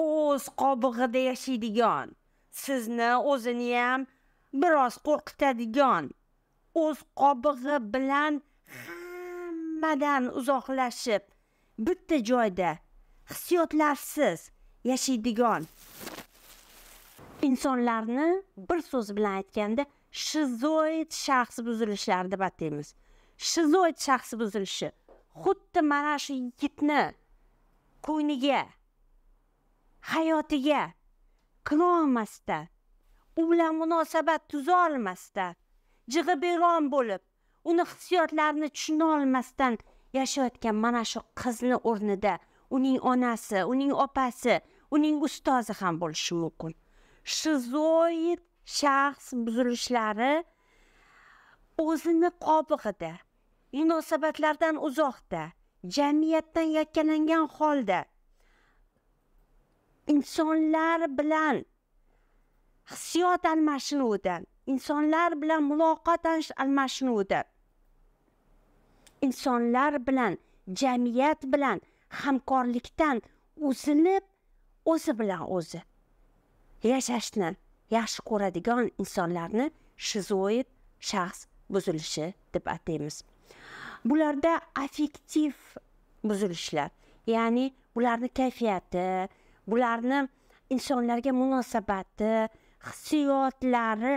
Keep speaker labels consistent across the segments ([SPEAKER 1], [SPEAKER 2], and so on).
[SPEAKER 1] o'z qobig'ida yashaydigan sizni o'zini ham biroz qo'rqitadigan o'z qobig'i bilan hammadan uzoqlashib bitta joyda hissiyotlarsiz yashaydigan insonlarni bir so'z bilan aytganda shizoid shaxs buzilishlari deb ataymiz shizoid shaxs buzilishi xuddi mana shu yigitni ko'ngliga hayotiga qilolmasda u bilan munosabat tuza olmasda beron bo'lib uni hissiyotlarini tushuna olmasdan yashayotgan mana shu qizni o'rnida uning onasi uning opasi uning ustozi ham bo'lishi mumkin shizoid shaxs buzilishlari o'zini qobig'ida munosabatlardan uzoqda jamiyatdan yakkalangan holda insonlar bilan hissiyot almashinuvidan insonlar bilan muloqot almashinuvida insonlar bilan jamiyat bilan hamkorlikdan o'zini o'zi bilan o'zi yashashni yaxshi ko'radigan insonlarni shizoid shaxs buzilishi deb ataymiz bularda affektiv buzilishlar ya'ni ularni kayfiyati bularni insonlarga munosabati hissiyotlari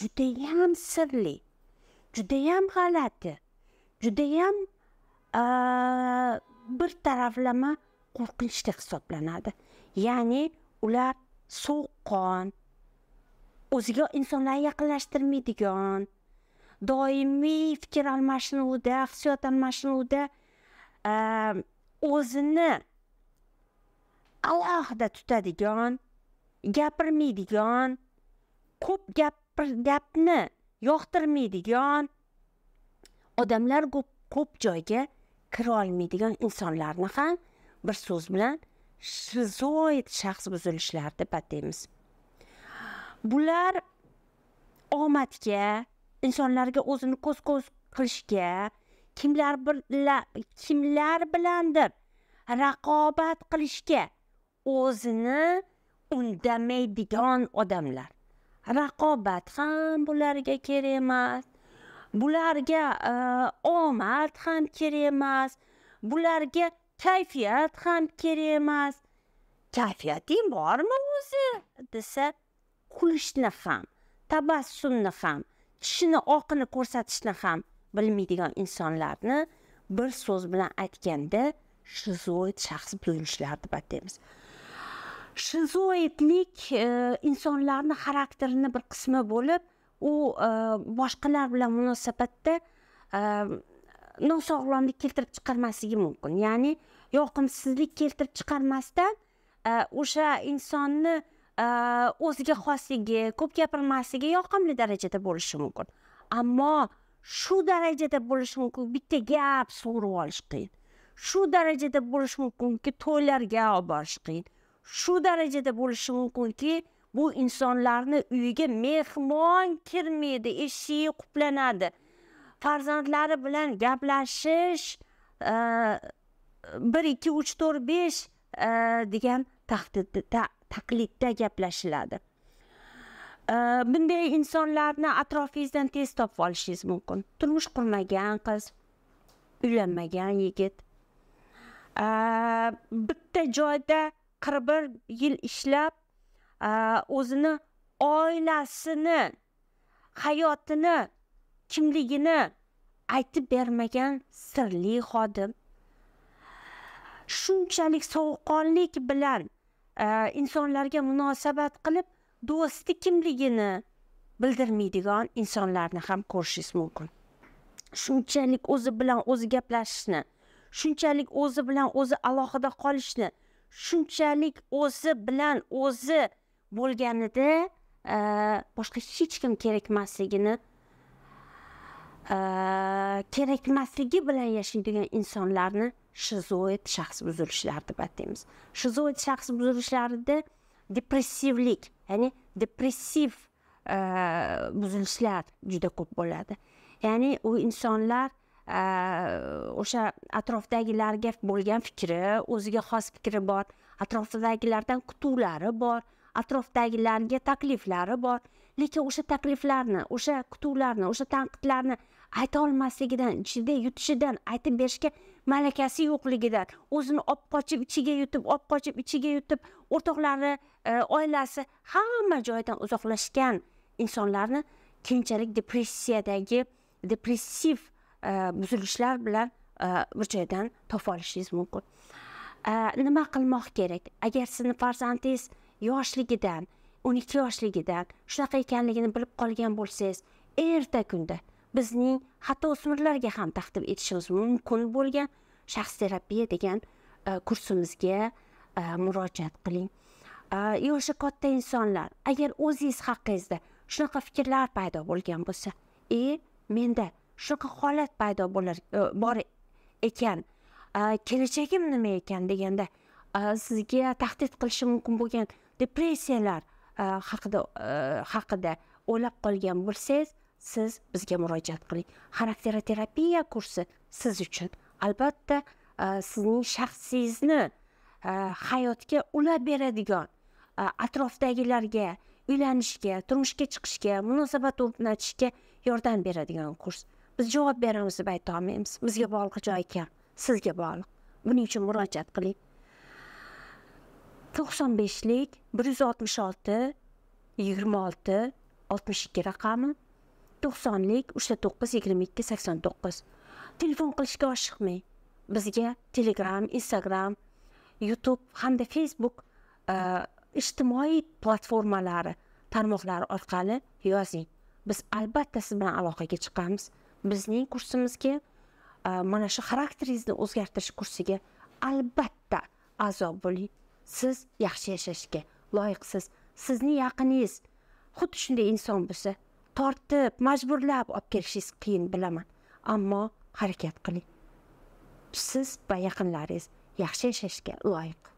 [SPEAKER 1] judayam sirli judayam g'alati judayam bir taraflama qo'rqinchli hisoblanadi ya'ni ular sovuqqon o'ziga insonlarni yaqinlashtirmaydigan doimiy fikr almashinuvda hissiyot almashinuvda o'zini alohida tutadigan gapirmaydigan ko'p gapir gapni yoqtirmaydigan odamlar ko'p joyga kira olmaydigan insonlarni ham bir so'z bilan shizoid shaxs buzilishlari deb ataymiz bular omadga insonlarga o'zini ko'z ko'z qilishga kimlar bir kimlar bilandir raqobat qilishga o'zini undamaydigan odamlar raqobat ham bularga kerak emas bularga e, omad ham kerak emas bularga kayfiyat ham kerak emas kayfiyating bormi o'zi desa kulishni ham tabassumni ham tishini oqini ko'rsatishni ham bilmaydigan insonlarni bir so'z bilan aytganda shizoid shaxs buzilishlar deb ataymiz shizoidlik e, insonlarni xarakterini bir qismi bo'lib u e, boshqalar bilan munosabatda e, nosog'lomlik keltirib chiqarmasligi mumkin ya'ni yoqimsizlik keltirib chiqarmasdan o'sha insonni o'ziga xosligi ko'p gapirmasligi yoqimli darajada bo'lishi mumkin ammo shu darajada bo'lishi mumkin bitta gap sug'urib olish qiyin shu darajada bo'lishi mumkinki to'ylarga olib borish qiyin shu darajada bo'lishi mumkinki bu insonlarni uyiga mehmon kirmaydi eshigi quplanadi farzandlari bilan gaplashish e, bir ikki uch to'rt besh e, degan taqlidda gaplashiladi e, bunday insonlarni atrofingizdan tez topib olishingiz mumkin turmush qurmagan qiz uylanmagan yigit bitta joyda qirq bir yil ishlab o'zini oilasini hayotini kimligini aytib bermagan sirli xodim shunchalik sovuqqonlik bilan insonlarga munosabat qilib do'sti kimligini bildirmaydigan insonlarni ham ko'rishingiz mumkin shunchalik o'zi bilan o'zi gaplashishni shunchalik o'zi bilan o'zi alohida qolishni shunchalik o'zi bilan o'zi bo'lganida e, boshqa hech kim kerakmasligini e, kerakmasligi bilan yashaydigan insonlarni shizoid shaxs buzilishlari deb ataymiz shizoid shaxs buzilishlarida depressivlik ya'ni depressiv e, buzilishlar juda ko'p bo'ladi ya'ni u insonlar Э, o'sha atrofdagilarga bo'lgan fikri o'ziga xos fikri bor atrofidagilardan kutuvlari bor atrofdagilarga takliflari bor lekin o'sha takliflarni o'sha kutuvlarni o'sha tanqidlarni ayta olmasligidan ichida yutishidan aytib berishga malakasi yo'qligidan o'zini olib qochib ichiga yutib olib qochib ichiga yutib o'rtoqlari e, oilasi hamma joydan uzoqlashgan insonlarni keyinchalik depressiyadagi depressiv buzilishlar bilan joydan topa olishingiz mumkin nima qilmoq kerak agar sizni farzandingiz yoshligidan o'n ikki yoshligidan shunaqa ekanligini bilib qolgan bo'lsangiz erta kunda bizning hatto o'smirlarga ham taqdim etishimiz mumkin bo'lgan shaxs terapiya degan kursimizga murojaat qiling yoshi katta insonlar agar o'zingiz haqingizda shunaqa fikrlar paydo bo'lgan bo'lsa e menda shunaqa holat paydo bo'lar e, bor ekan kelajagim nima ekan deganda sizga tahdid qilishi mumkin bo'lgan depressiyalar haqida e, haqida o'ylab qolgan bo'lsangiz siz bizga murojaat qiling xarakteroterapiya kursi siz uchun albatta sizning shaxsingizni hayotga ulab beradigan atrofdagilarga uylanishga turmushga chiqishga munosabat o'rnatishga yordam beradigan kurs biz javob beramiz deb ayta olmaymiz bizga bog'liq joy kam sizga bog'liq buning uchun murojaat qiling to'qson beshlik bir yuz oltmish olti yigirma olti oltmish ikki raqami to'qsonlik uchta to'qqiz yigirma ikki sakson to'qqiz telefon qilishga oshiqmang bizga telegram instagram youtube hamda facebook e, ijtimoiy platformalari tarmoqlari orqali yozing biz albatta siz bilan aloqaga chiqamiz bizning kursimizga e, mana shu xarakteringizni o'zgartirish kursiga albatta a'zo bo'ling siz yaxshi yashashga loyiqsiz sizni yaqiningiz xuddi shunday inson bo'lsa tortib majburlab olib kelishingiz qiyin bilaman ammo harakat qiling siz va yaqinlaringiz yaxshi yashashga loyiq